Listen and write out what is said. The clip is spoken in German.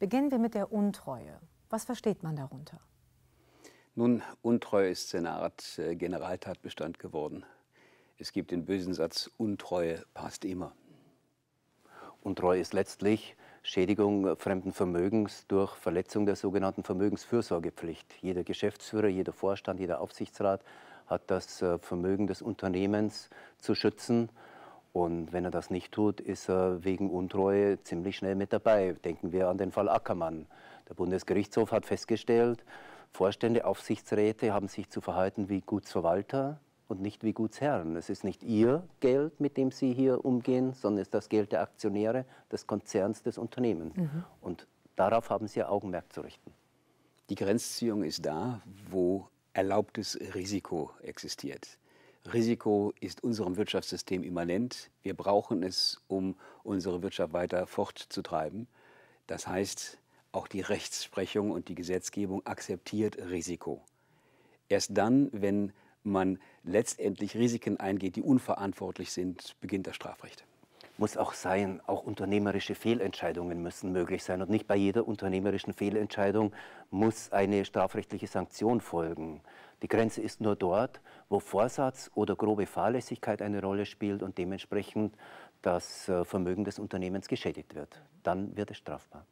Beginnen wir mit der Untreue. Was versteht man darunter? Nun, Untreue ist eine Art äh, Generaltatbestand geworden. Es gibt den bösen Satz, Untreue passt immer. Untreue ist letztlich Schädigung fremden Vermögens durch Verletzung der sogenannten Vermögensfürsorgepflicht. Jeder Geschäftsführer, jeder Vorstand, jeder Aufsichtsrat hat das äh, Vermögen des Unternehmens zu schützen und wenn er das nicht tut, ist er wegen Untreue ziemlich schnell mit dabei. Denken wir an den Fall Ackermann. Der Bundesgerichtshof hat festgestellt, Vorstände, Aufsichtsräte haben sich zu verhalten wie Gutsverwalter und nicht wie Gutsherren. Es ist nicht ihr Geld, mit dem sie hier umgehen, sondern es ist das Geld der Aktionäre, des Konzerns, des Unternehmens. Mhm. Und darauf haben sie ihr Augenmerk zu richten. Die Grenzziehung ist da, wo erlaubtes Risiko existiert. Risiko ist unserem Wirtschaftssystem immanent. Wir brauchen es, um unsere Wirtschaft weiter fortzutreiben. Das heißt, auch die Rechtsprechung und die Gesetzgebung akzeptiert Risiko. Erst dann, wenn man letztendlich Risiken eingeht, die unverantwortlich sind, beginnt das Strafrecht muss auch sein, auch unternehmerische Fehlentscheidungen müssen möglich sein. Und nicht bei jeder unternehmerischen Fehlentscheidung muss eine strafrechtliche Sanktion folgen. Die Grenze ist nur dort, wo Vorsatz oder grobe Fahrlässigkeit eine Rolle spielt und dementsprechend das äh, Vermögen des Unternehmens geschädigt wird. Dann wird es strafbar.